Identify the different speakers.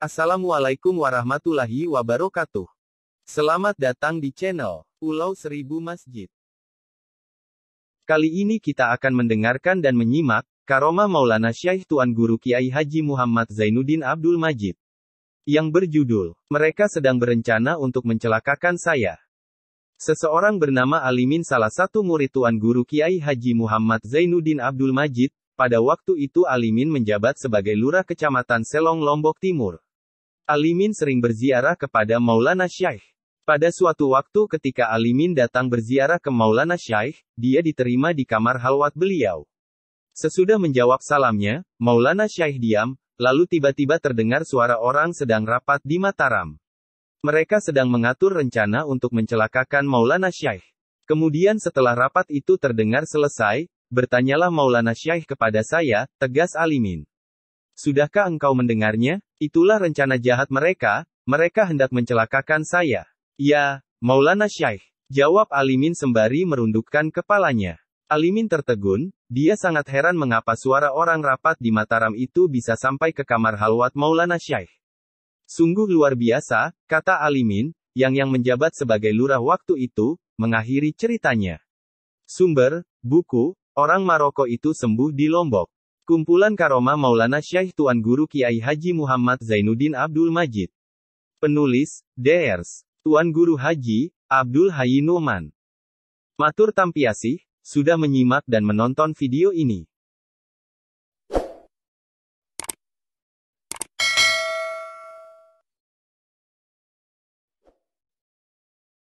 Speaker 1: Assalamualaikum warahmatullahi wabarakatuh. Selamat datang di channel Pulau Seribu Masjid. Kali ini kita akan mendengarkan dan menyimak Karoma Maulana Syaikh Tuan Guru Kiai Haji Muhammad Zainuddin Abdul Majid yang berjudul Mereka Sedang Berencana Untuk Mencelakakan Saya. Seseorang bernama Alimin salah satu murid Tuan Guru Kiai Haji Muhammad Zainuddin Abdul Majid, pada waktu itu Alimin menjabat sebagai lurah Kecamatan Selong Lombok Timur. Alimin sering berziarah kepada Maulana Syaikh. Pada suatu waktu ketika Alimin datang berziarah ke Maulana Syaikh, dia diterima di kamar halwat beliau. Sesudah menjawab salamnya, Maulana Syaikh diam, lalu tiba-tiba terdengar suara orang sedang rapat di Mataram. Mereka sedang mengatur rencana untuk mencelakakan Maulana Syaikh. Kemudian setelah rapat itu terdengar selesai, bertanyalah Maulana Syaikh kepada saya, tegas Alimin. Sudahkah engkau mendengarnya? Itulah rencana jahat mereka, mereka hendak mencelakakan saya. Ya, Maulana Syaikh. Jawab Alimin sembari merundukkan kepalanya. Alimin tertegun, dia sangat heran mengapa suara orang rapat di Mataram itu bisa sampai ke kamar halwat Maulana Syaikh. Sungguh luar biasa, kata Alimin, yang yang menjabat sebagai lurah waktu itu, mengakhiri ceritanya. Sumber, buku, orang Maroko itu sembuh di Lombok. Kumpulan Karoma Maulana Syekh Tuan Guru Kiai Haji Muhammad Zainuddin Abdul Majid. Penulis, Ders. Tuan Guru Haji, Abdul Hayi Numan. Matur Tampiasih, sudah menyimak dan menonton video ini.